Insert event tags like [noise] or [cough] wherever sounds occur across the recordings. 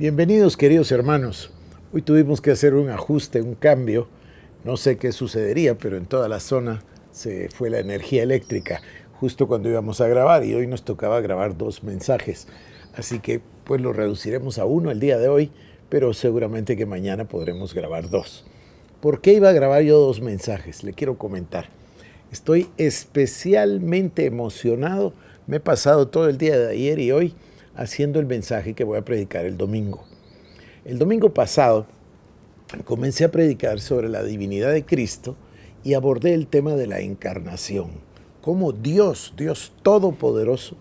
Bienvenidos queridos hermanos. Hoy tuvimos que hacer un ajuste, un cambio. No sé qué sucedería, pero en toda la zona se fue la energía eléctrica justo cuando íbamos a grabar y hoy nos tocaba grabar dos mensajes. Así que pues lo reduciremos a uno el día de hoy, pero seguramente que mañana podremos grabar dos. ¿Por qué iba a grabar yo dos mensajes? Le quiero comentar. Estoy especialmente emocionado. Me he pasado todo el día de ayer y hoy haciendo el mensaje que voy a predicar el domingo. El domingo pasado comencé a predicar sobre la divinidad de Cristo y abordé el tema de la encarnación, cómo Dios, Dios Todopoderoso,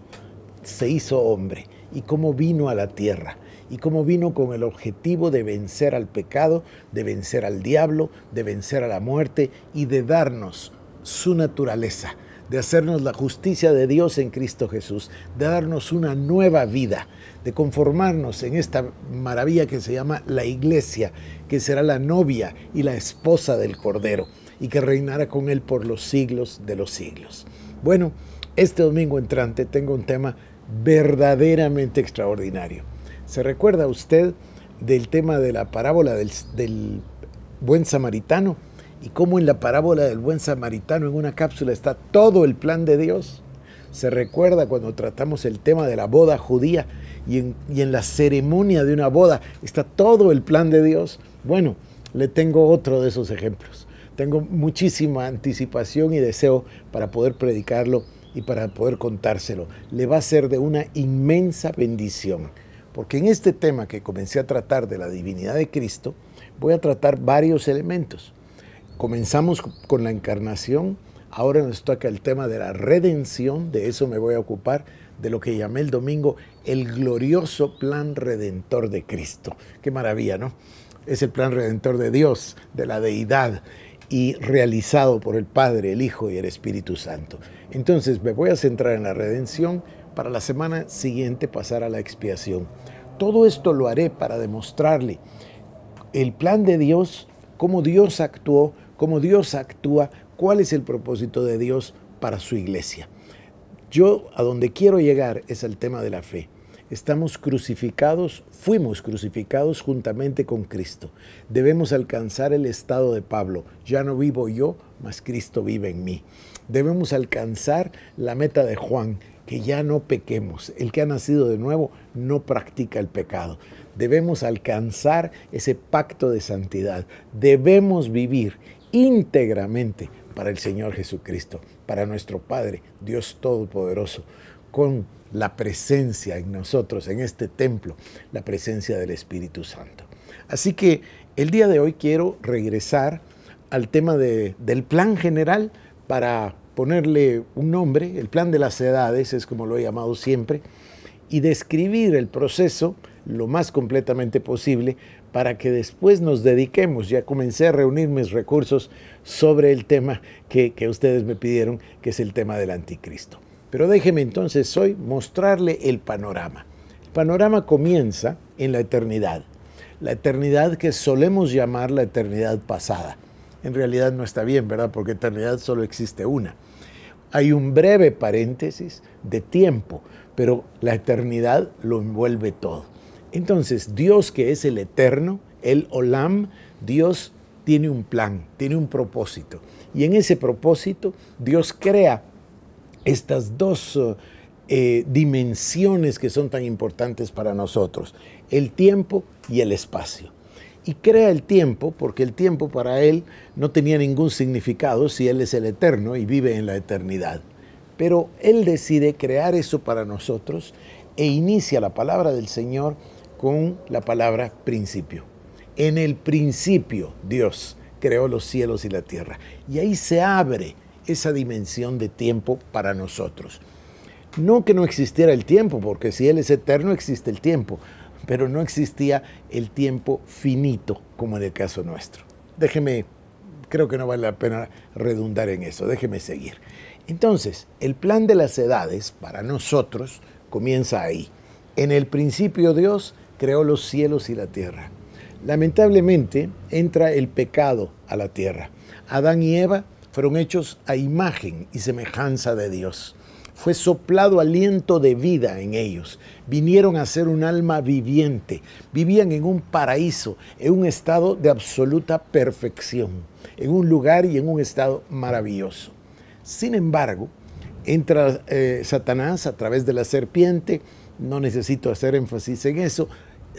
se hizo hombre y cómo vino a la tierra y cómo vino con el objetivo de vencer al pecado, de vencer al diablo, de vencer a la muerte y de darnos su naturaleza, de hacernos la justicia de Dios en Cristo Jesús, de darnos una nueva vida, de conformarnos en esta maravilla que se llama la iglesia, que será la novia y la esposa del Cordero y que reinará con Él por los siglos de los siglos. Bueno, este domingo entrante tengo un tema verdaderamente extraordinario. ¿Se recuerda usted del tema de la parábola del, del buen samaritano? y cómo en la parábola del buen samaritano, en una cápsula, está todo el plan de Dios. Se recuerda cuando tratamos el tema de la boda judía y en, la ceremonia de una boda está todo el plan de Dios. Bueno, le tengo otro de esos ejemplos. Tengo muchísima anticipación y deseo para poder predicarlo y para poder contárselo. Le va a ser de una inmensa bendición, porque en este tema que comencé a tratar de la divinidad de Cristo, voy a tratar varios elementos comenzamos con la encarnación, ahora nos toca el tema de la redención, de eso me voy a ocupar, de lo que llamé el domingo el glorioso plan redentor de Cristo. Qué maravilla, ¿no? Es el plan redentor de Dios, de la deidad y realizado por el Padre, el Hijo y el Espíritu Santo. Entonces me voy a centrar en la redención para la semana siguiente pasar a la expiación. Todo esto lo haré para demostrarle el plan de Dios, cómo Dios actuó, cómo Dios actúa, cuál es el propósito de Dios para su iglesia. Yo a donde quiero llegar es al tema de la fe. Estamos crucificados, fuimos crucificados juntamente con Cristo. Debemos alcanzar el estado de Pablo. Ya no vivo yo, mas Cristo vive en mí. Debemos alcanzar la meta de Juan, que ya no pequemos. El que ha nacido de nuevo no practica el pecado. Debemos alcanzar ese pacto de santidad. Debemos vivir íntegramente para el Señor Jesucristo, para nuestro Padre, Dios Todopoderoso, con la presencia en nosotros, en este templo, la presencia del Espíritu Santo. Así que el día de hoy quiero regresar al tema del plan general para ponerle un nombre, el plan de las edades, es como lo he llamado siempre, y describir el proceso lo más completamente posible para que después nos dediquemos. Ya comencé a reunir mis recursos sobre el tema que, ustedes me pidieron, que es el tema del anticristo. Pero déjeme entonces hoy mostrarle el panorama. El panorama comienza en la eternidad, la eternidad que solemos llamar la eternidad pasada. En realidad no está bien, ¿verdad? Porque eternidad solo existe una. Hay un breve paréntesis de tiempo, pero la eternidad lo envuelve todo. Entonces, Dios que es el eterno, el Olam, Dios tiene un plan, tiene un propósito. Y en ese propósito, Dios crea estas dos eh, eh, dimensiones que son tan importantes para nosotros, el tiempo y el espacio. Y crea el tiempo porque el tiempo para Él no tenía ningún significado si Él es el eterno y vive en la eternidad. Pero Él decide crear eso para nosotros e inicia la palabra del Señor con la palabra principio. En el principio Dios creó los cielos y la tierra. Y ahí se abre esa dimensión de tiempo para nosotros. No que no existiera el tiempo, porque si Él es eterno existe el tiempo, pero no existía el tiempo finito como en el caso nuestro. Déjeme, creo que no vale la pena redundar en eso, déjeme seguir. Entonces, el plan de las edades para nosotros comienza ahí. En el principio Dios creó los cielos y la tierra. Lamentablemente entra el pecado a la tierra. Adán y Eva fueron hechos a imagen y semejanza de Dios. Fue soplado aliento de vida en ellos. Vinieron a ser un alma viviente. Vivían en un paraíso, en un estado de absoluta perfección, en un lugar y en un estado maravilloso. Sin embargo, entra eh, Satanás a través de la serpiente. No necesito hacer énfasis en eso,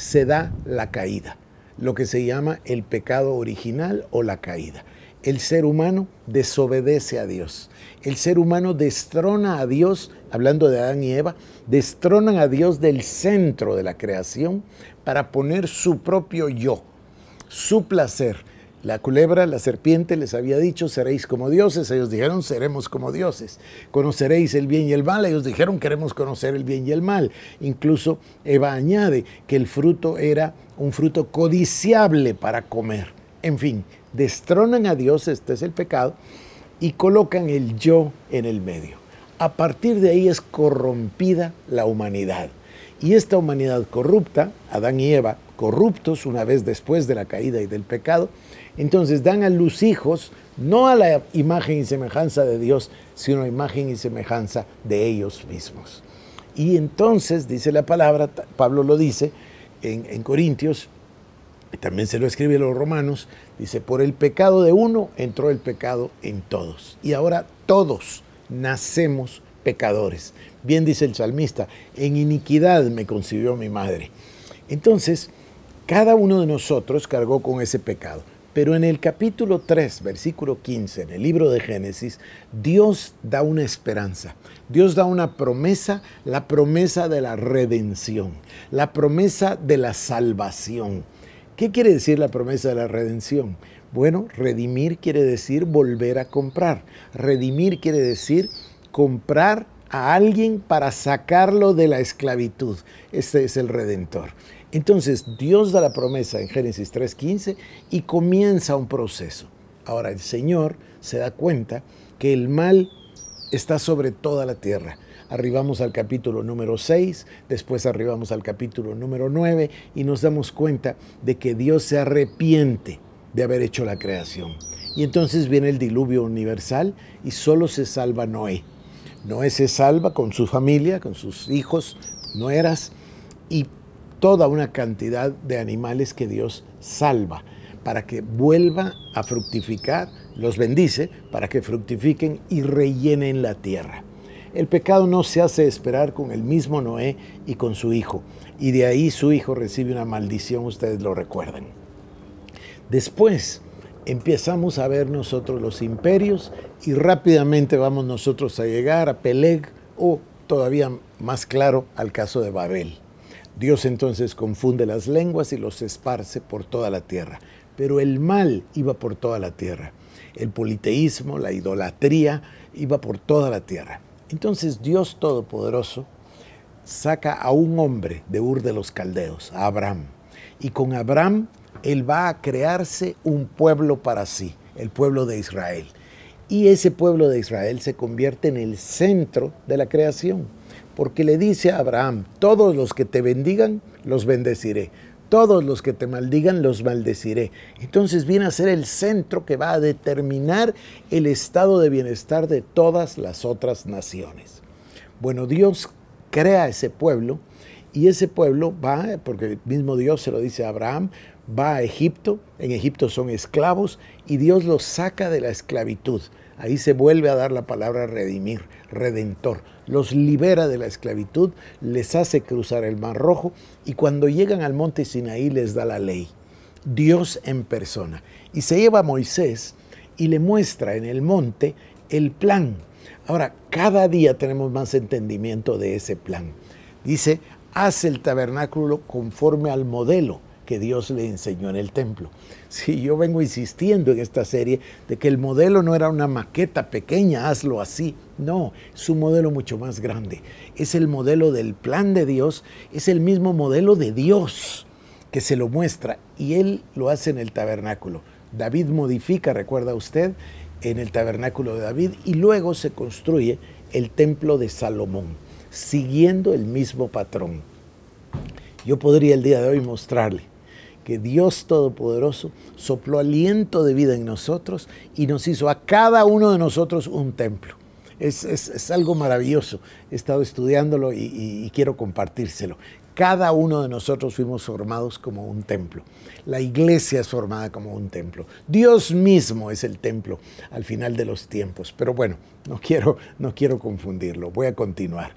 se da la caída, lo que se llama el pecado original o la caída. El ser humano desobedece a Dios. El ser humano destrona a Dios, hablando de Adán y Eva, destronan a Dios del centro de la creación para poner su propio yo, su placer, la culebra, la serpiente les había dicho, seréis como dioses. Ellos dijeron, seremos como dioses. Conoceréis el bien y el mal. Ellos dijeron, queremos conocer el bien y el mal. Incluso Eva añade que el fruto era un fruto codiciable para comer. En fin, destronan a Dios, este es el pecado, y colocan el yo en el medio. A partir de ahí es corrompida la humanidad. Y esta humanidad corrupta, Adán y Eva, corruptos una vez después de la caída y del pecado, entonces dan a luz hijos, no a la imagen y semejanza de Dios, sino a imagen y semejanza de ellos mismos. Y entonces, dice la palabra, Pablo lo dice en, Corintios, y también se lo escribe a los romanos, dice, por el pecado de uno entró el pecado en todos. Y ahora todos nacemos pecadores. Bien dice el salmista, en iniquidad me concibió mi madre. Entonces, cada uno de nosotros cargó con ese pecado. Pero en el capítulo 3, versículo 15, en el libro de Génesis, Dios da una esperanza, Dios da una promesa, la promesa de la redención, la promesa de la salvación. ¿Qué quiere decir la promesa de la redención? Bueno, redimir quiere decir volver a comprar. Redimir quiere decir comprar a alguien para sacarlo de la esclavitud. Este es el redentor. Entonces Dios da la promesa en Génesis 3.15 y comienza un proceso. Ahora el Señor se da cuenta que el mal está sobre toda la tierra. Arribamos al capítulo número 6, después arribamos al capítulo número 9 y nos damos cuenta de que Dios se arrepiente de haber hecho la creación. Y entonces viene el diluvio universal y solo se salva Noé. Noé se salva con su familia, con sus hijos, nueras, y toda una cantidad de animales que Dios salva para que vuelva a fructificar, los bendice para que fructifiquen y rellenen la tierra. El pecado no se hace esperar con el mismo Noé y con su hijo, y de ahí su hijo recibe una maldición, ustedes lo recuerdan. Después empezamos a ver nosotros los imperios y rápidamente vamos nosotros a llegar a Peleg o todavía más claro al caso de Babel. Dios entonces confunde las lenguas y los esparce por toda la tierra. Pero el mal iba por toda la tierra. El politeísmo, la idolatría, iba por toda la tierra. Entonces Dios Todopoderoso saca a un hombre de Ur de los Caldeos, a Abraham. Y con Abraham él va a crearse un pueblo para sí, el pueblo de Israel. Y ese pueblo de Israel se convierte en el centro de la creación porque le dice a Abraham, todos los que te bendigan, los bendeciré. Todos los que te maldigan, los maldeciré. Entonces viene a ser el centro que va a determinar el estado de bienestar de todas las otras naciones. Bueno, Dios crea ese pueblo y ese pueblo va, porque el mismo Dios se lo dice a Abraham, va a Egipto, en Egipto son esclavos y Dios los saca de la esclavitud. Ahí se vuelve a dar la palabra redimir, redentor. Los libera de la esclavitud, les hace cruzar el Mar Rojo y cuando llegan al monte Sinaí les da la ley. Dios en persona. Y se lleva a Moisés y le muestra en el monte el plan. Ahora, cada día tenemos más entendimiento de ese plan. Dice, hace el tabernáculo conforme al modelo que Dios le enseñó en el templo. Si yo vengo insistiendo en esta serie de que el modelo no era una maqueta pequeña, hazlo así. No, es un modelo mucho más grande. Es el modelo del plan de Dios, es el mismo modelo de Dios que se lo muestra y él lo hace en el tabernáculo. David modifica, recuerda usted, en el tabernáculo de David y luego se construye el templo de Salomón siguiendo el mismo patrón. Yo podría el día de hoy mostrarle que Dios Todopoderoso sopló aliento de vida en nosotros y nos hizo a cada uno de nosotros un templo. Es, algo maravilloso. He estado estudiándolo y quiero compartírselo. Cada uno de nosotros fuimos formados como un templo. La iglesia es formada como un templo. Dios mismo es el templo al final de los tiempos. Pero bueno, no quiero, no quiero confundirlo. Voy a continuar.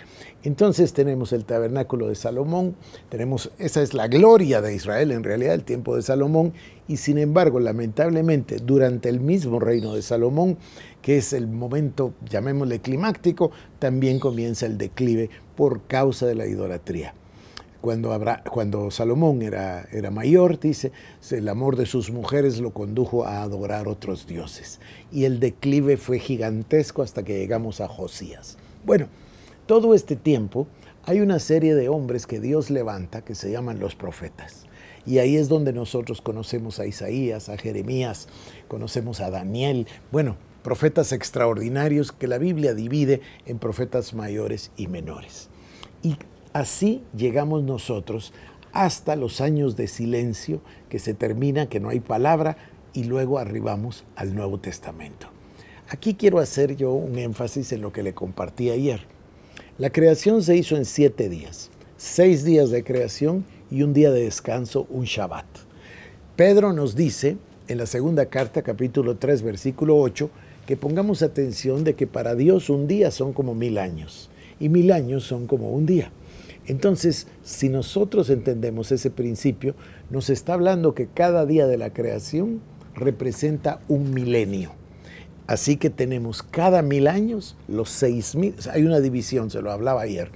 Entonces tenemos el tabernáculo de Salomón. Tenemos, esa es la gloria de Israel, en realidad, el tiempo de Salomón. Y sin embargo, lamentablemente, durante el mismo reino de Salomón, que es el momento, llamémosle climáctico, también comienza el declive por causa de la idolatría. Cuando, Salomón era, era mayor, dice, el amor de sus mujeres lo condujo a adorar otros dioses. Y el declive fue gigantesco hasta que llegamos a Josías. Bueno, todo este tiempo hay una serie de hombres que Dios levanta que se llaman los profetas. Y ahí es donde nosotros conocemos a Isaías, a Jeremías, conocemos a Daniel. Bueno, profetas extraordinarios que la Biblia divide en profetas mayores y menores. Y Así llegamos nosotros hasta los años de silencio, que se termina, que no hay palabra, y luego arribamos al Nuevo Testamento. Aquí quiero hacer yo un énfasis en lo que le compartí ayer. La creación se hizo en siete días, seis días de creación y un día de descanso, un Shabbat. Pedro nos dice en la segunda carta, capítulo 3, versículo 8, que pongamos atención de que para Dios un día son como mil años y mil años son como un día. Entonces, si nosotros entendemos ese principio, nos está hablando que cada día de la creación representa un milenio. Así que tenemos cada mil años los seis mil, hay una división, se lo hablaba ayer,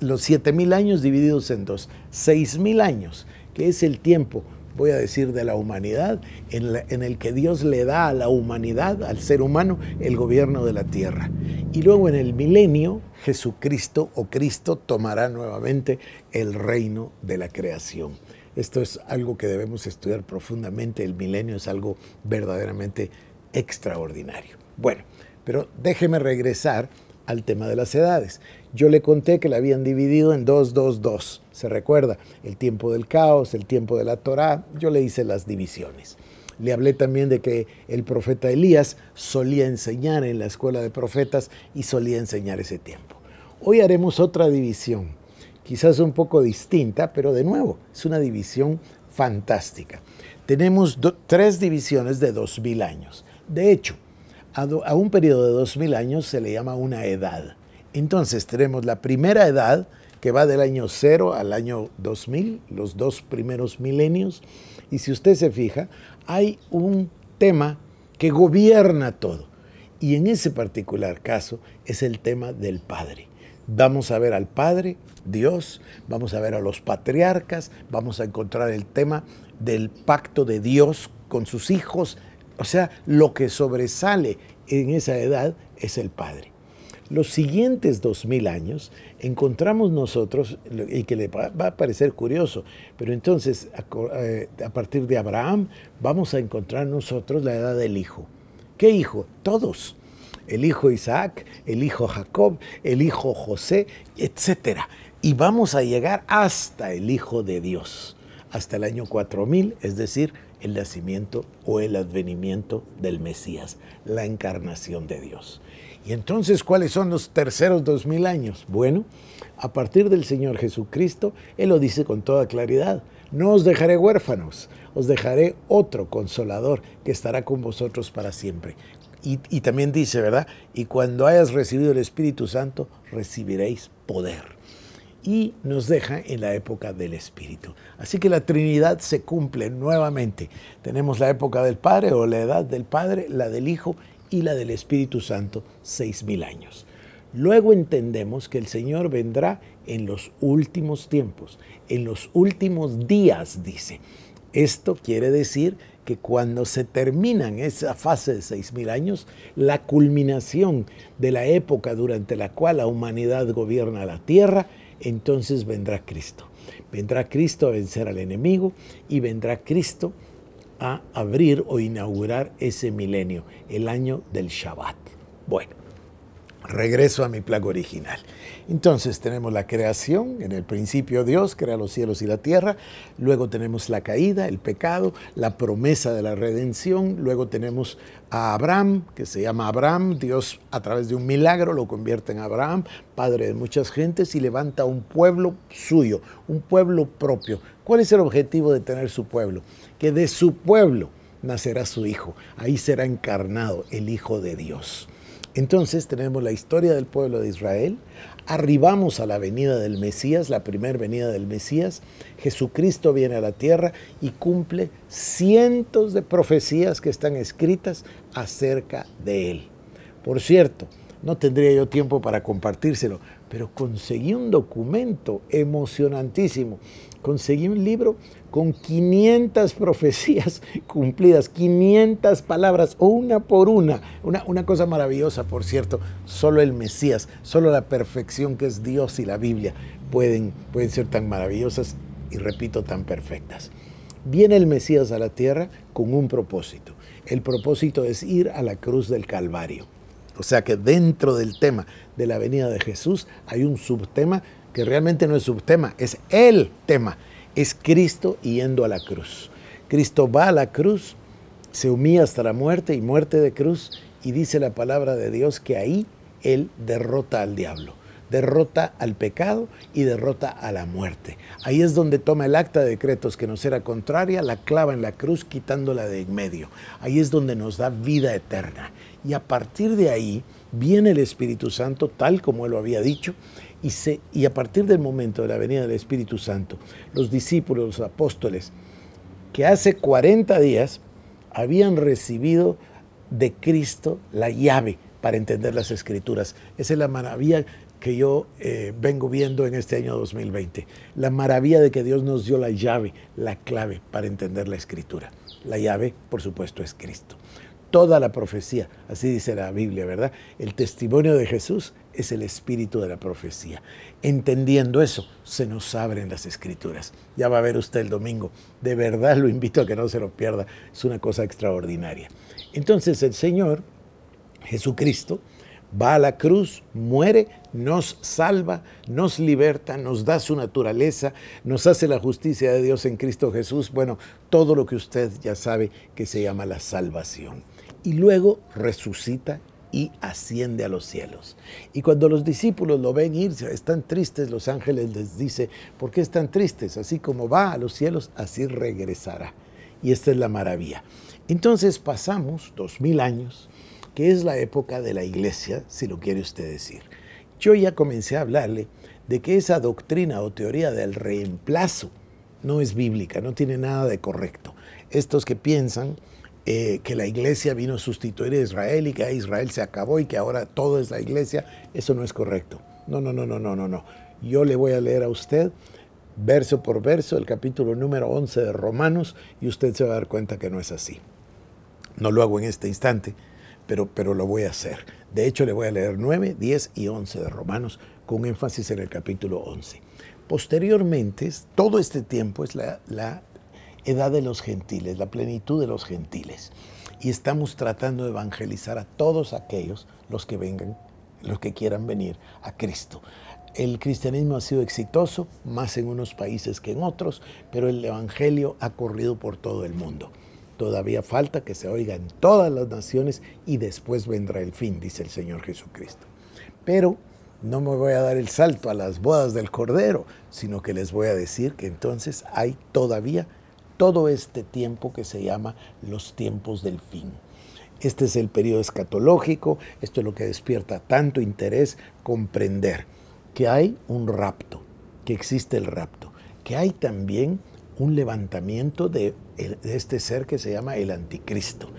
los siete mil años divididos en dos, seis mil años, que es el tiempo, voy a decir, de la humanidad, en el que Dios le da a la humanidad, al ser humano, el gobierno de la tierra. Y luego en el milenio, Jesucristo o Cristo tomará nuevamente el reino de la creación. Esto es algo que debemos estudiar profundamente. El milenio es algo verdaderamente extraordinario. Bueno, pero déjeme regresar al tema de las edades. Yo le conté que la habían dividido en dos, dos, dos. Se recuerda, el tiempo del caos, el tiempo de la Torá, yo le hice las divisiones. Le hablé también de que el profeta Elías solía enseñar en la escuela de profetas y solía enseñar ese tiempo. Hoy haremos otra división, quizás un poco distinta, pero de nuevo, es una división fantástica. Tenemos tres divisiones de 2.000 años. De hecho, a, un periodo de 2.000 años se le llama una edad. Entonces tenemos la primera edad, que va del año cero al año 2000, los dos primeros milenios. Y si usted se fija, hay un tema que gobierna todo. Y en ese particular caso es el tema del Padre. Vamos a ver al Padre, Dios, vamos a ver a los patriarcas, vamos a encontrar el tema del pacto de Dios con sus hijos. O sea, lo que sobresale en esa edad es el Padre. Los siguientes dos mil años encontramos nosotros, y que le va a parecer curioso, pero entonces eh, a, partir de Abraham vamos a encontrar nosotros la edad del Hijo. ¿Qué hijo? Todos el hijo Isaac, el hijo Jacob, el hijo José, etc. Y vamos a llegar hasta el Hijo de Dios, hasta el año 4000, es decir, el nacimiento o el advenimiento del Mesías, la encarnación de Dios. Y entonces, ¿cuáles son los terceros 2000 años? Bueno, a partir del Señor Jesucristo, Él lo dice con toda claridad, no os dejaré huérfanos, os dejaré otro consolador que estará con vosotros para siempre y, también dice, ¿verdad? Y cuando hayas recibido el Espíritu Santo, recibiréis poder. Y nos deja en la época del Espíritu. Así que la Trinidad se cumple nuevamente. Tenemos la época del Padre o la edad del Padre, la del Hijo y la del Espíritu Santo, seis mil años. Luego entendemos que el Señor vendrá en los últimos tiempos, en los últimos días, dice. Esto quiere decir que cuando se terminan esa fase de 6.000 años, la culminación de la época durante la cual la humanidad gobierna la tierra, entonces vendrá Cristo. Vendrá Cristo a vencer al enemigo y vendrá Cristo a abrir o inaugurar ese milenio, el año del Shabbat. Bueno regreso a mi plago original. Entonces tenemos la creación, en el principio Dios crea los cielos y la tierra, luego tenemos la caída, el pecado, la promesa de la redención, luego tenemos a Abraham, que se llama Abraham, Dios a través de un milagro lo convierte en Abraham, padre de muchas gentes, y levanta un pueblo suyo, un pueblo propio. ¿Cuál es el objetivo de tener su pueblo? Que de su pueblo nacerá su hijo, ahí será encarnado el Hijo de Dios. Entonces tenemos la historia del pueblo de Israel, arribamos a la venida del Mesías, la primera venida del Mesías, Jesucristo viene a la tierra y cumple cientos de profecías que están escritas acerca de él. Por cierto, no tendría yo tiempo para compartírselo, pero conseguí un documento emocionantísimo. Conseguí un libro con 500 profecías [laughs] cumplidas, 500 palabras, una por una. una. cosa maravillosa, por cierto, solo el Mesías, solo la perfección que es Dios y la Biblia pueden, pueden ser tan maravillosas y, repito, tan perfectas. Viene el Mesías a la tierra con un propósito. El propósito es ir a la cruz del Calvario o sea que dentro del tema de la venida de Jesús hay un subtema que realmente no es subtema, es el tema. Es Cristo yendo a la cruz. Cristo va a la cruz, se humilla hasta la muerte y muerte de cruz y dice la palabra de Dios que ahí Él derrota al diablo derrota al pecado y derrota a la muerte. Ahí es donde toma el acta de decretos que nos era contraria, la clava en la cruz quitándola de en medio. Ahí es donde nos da vida eterna. Y a partir de ahí viene el Espíritu Santo tal como él lo había dicho. Y, se, y a partir del momento de la venida del Espíritu Santo, los discípulos, los apóstoles, que hace 40 días habían recibido de Cristo la llave para entender las escrituras. Esa es la maravilla yo eh, vengo viendo en este año 2020. La maravilla de que Dios nos dio la llave, la clave para entender la escritura. La llave, por supuesto, es Cristo. Toda la profecía, así dice la Biblia, ¿verdad? El testimonio de Jesús es el espíritu de la profecía. Entendiendo eso, se nos abren las escrituras. Ya va a ver usted el domingo. De verdad lo invito a que no se lo pierda. Es una cosa extraordinaria. Entonces el Señor, Jesucristo, va a la cruz, muere, nos salva, nos liberta, nos da su naturaleza, nos hace la justicia de Dios en Cristo Jesús. Bueno, todo lo que usted ya sabe que se llama la salvación. Y luego resucita y asciende a los cielos. Y cuando los discípulos lo ven ir, están tristes, los ángeles les dice, ¿por qué están tristes? Así como va a los cielos, así regresará. Y esta es la maravilla. Entonces pasamos dos mil años que es la época de la iglesia, si lo quiere usted decir. Yo ya comencé a hablarle de que esa doctrina o teoría del reemplazo no es bíblica, no tiene nada de correcto. Estos que piensan eh, que la iglesia vino a sustituir a Israel y que Israel se acabó y que ahora todo es la iglesia, eso no es correcto. No, no, no, no, no, no, no. Yo le voy a leer a usted verso por verso el capítulo número 11 de Romanos y usted se va a dar cuenta que no es así. No lo hago en este instante, pero, lo voy a hacer. De hecho, le voy a leer 9, 10 y 11 de Romanos, con énfasis en el capítulo 11. Posteriormente, todo este tiempo es la, edad de los gentiles, la plenitud de los gentiles. Y estamos tratando de evangelizar a todos aquellos los que vengan, los que quieran venir a Cristo. El cristianismo ha sido exitoso, más en unos países que en otros, pero el Evangelio ha corrido por todo el mundo. Todavía falta que se oiga en todas las naciones y después vendrá el fin, dice el Señor Jesucristo. Pero no me voy a dar el salto a las bodas del Cordero, sino que les voy a decir que entonces hay todavía todo este tiempo que se llama los tiempos del fin. Este es el periodo escatológico, esto es lo que despierta tanto interés comprender que hay un rapto, que existe el rapto, que hay también un levantamiento de, este ser que se llama el anticristo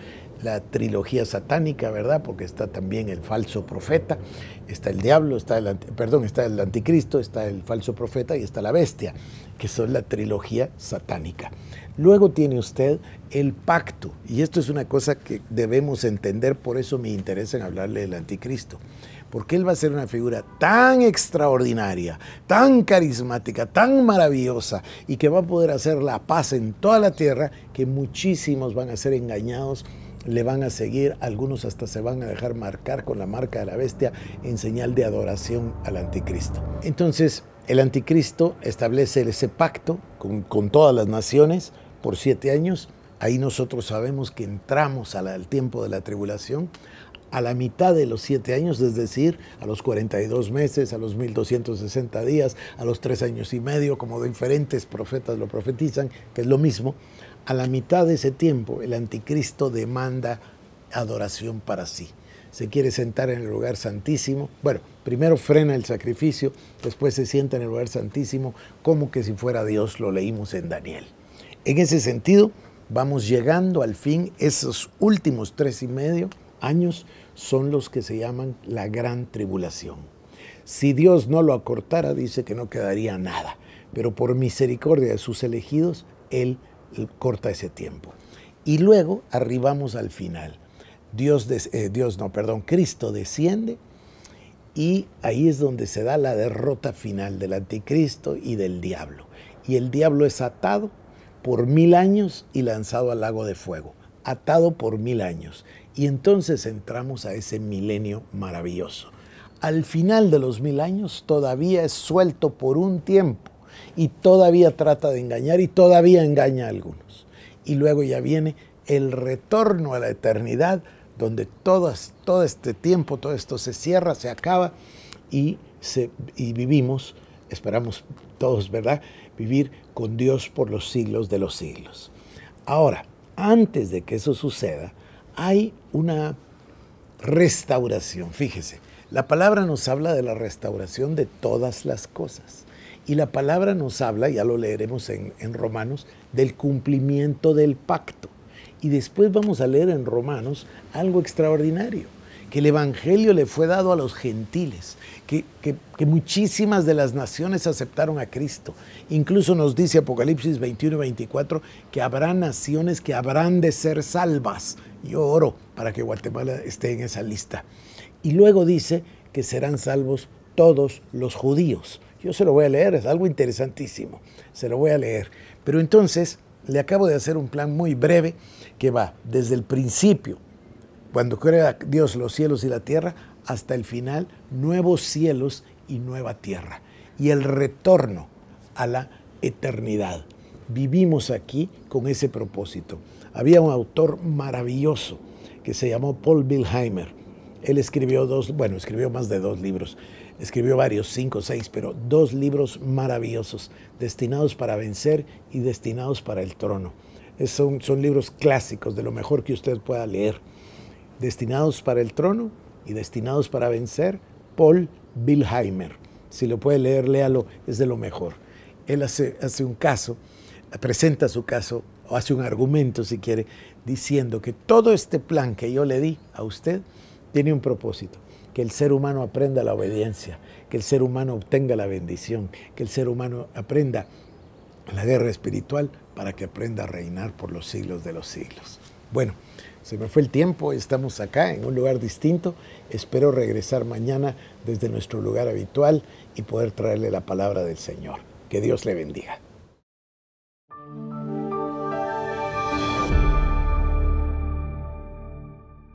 la trilogía satánica, ¿verdad? Porque está también el falso profeta, está el diablo, está el, perdón, está el anticristo, está el falso profeta y está la bestia, que son la trilogía satánica. Luego tiene usted el pacto, y esto es una cosa que debemos entender, por eso me interesa en hablarle del anticristo porque él va a ser una figura tan extraordinaria, tan carismática, tan maravillosa y que va a poder hacer la paz en toda la tierra que muchísimos van a ser engañados le van a seguir, algunos hasta se van a dejar marcar con la marca de la bestia en señal de adoración al anticristo. Entonces, el anticristo establece ese pacto con, todas las naciones por siete años. Ahí nosotros sabemos que entramos al tiempo de la tribulación a la mitad de los siete años, es decir, a los 42 meses, a los 1260 días, a los tres años y medio, como diferentes profetas lo profetizan, que es lo mismo, a la mitad de ese tiempo el anticristo demanda adoración para sí. Se quiere sentar en el lugar santísimo. Bueno, primero frena el sacrificio, después se sienta en el lugar santísimo, como que si fuera Dios, lo leímos en Daniel. En ese sentido, vamos llegando al fin esos últimos tres y medio años son los que se llaman la gran tribulación. Si Dios no lo acortara, dice que no quedaría nada, pero por misericordia de sus elegidos, Él corta ese tiempo. Y luego arribamos al final. Eh, Dios, no, perdón, Cristo desciende y ahí es donde se da la derrota final del anticristo y del diablo. Y el diablo es atado por mil años y lanzado al lago de fuego. Atado por mil años. Y entonces entramos a ese milenio maravilloso. Al final de los mil años todavía es suelto por un tiempo y todavía trata de engañar y todavía engaña a algunos. Y luego ya viene el retorno a la eternidad donde todas, todo este tiempo, todo esto se cierra, se acaba y, y vivimos, esperamos todos, ¿verdad? Vivir con Dios por los siglos de los siglos. Ahora, antes de que eso suceda, hay una restauración. Fíjese, la palabra nos habla de la restauración de todas las cosas. Y la palabra nos habla, ya lo leeremos en, en, Romanos, del cumplimiento del pacto. Y después vamos a leer en Romanos algo extraordinario que el Evangelio le fue dado a los gentiles, que, muchísimas de las naciones aceptaron a Cristo. Incluso nos dice Apocalipsis 21 24 que habrá naciones que habrán de ser salvas. Yo oro para que Guatemala esté en esa lista. Y luego dice que serán salvos todos los judíos. Yo se lo voy a leer, es algo interesantísimo. Se lo voy a leer. Pero entonces le acabo de hacer un plan muy breve que va desde el principio cuando crea Dios los cielos y la tierra, hasta el final, nuevos cielos y nueva tierra. Y el retorno a la eternidad. Vivimos aquí con ese propósito. Había un autor maravilloso que se llamó Paul Wilheimer. Él escribió dos, bueno, escribió más de dos libros. Escribió varios, cinco, seis, pero dos libros maravillosos, destinados para vencer y destinados para el trono. son libros clásicos, de lo mejor que usted pueda leer. Destinados para el trono y destinados para vencer, Paul Wilheimer Si lo puede leer, léalo, es de lo mejor. Él hace, hace un caso, presenta su caso, o hace un argumento, si quiere, diciendo que todo este plan que yo le di a usted tiene un propósito que el ser humano aprenda la obediencia, que el ser humano obtenga la bendición, que el ser humano aprenda la guerra espiritual para que aprenda a reinar por los siglos de los siglos. Bueno, se me fue el tiempo, estamos acá en un lugar distinto. Espero regresar mañana desde nuestro lugar habitual y poder traerle la palabra del Señor. Que Dios le bendiga.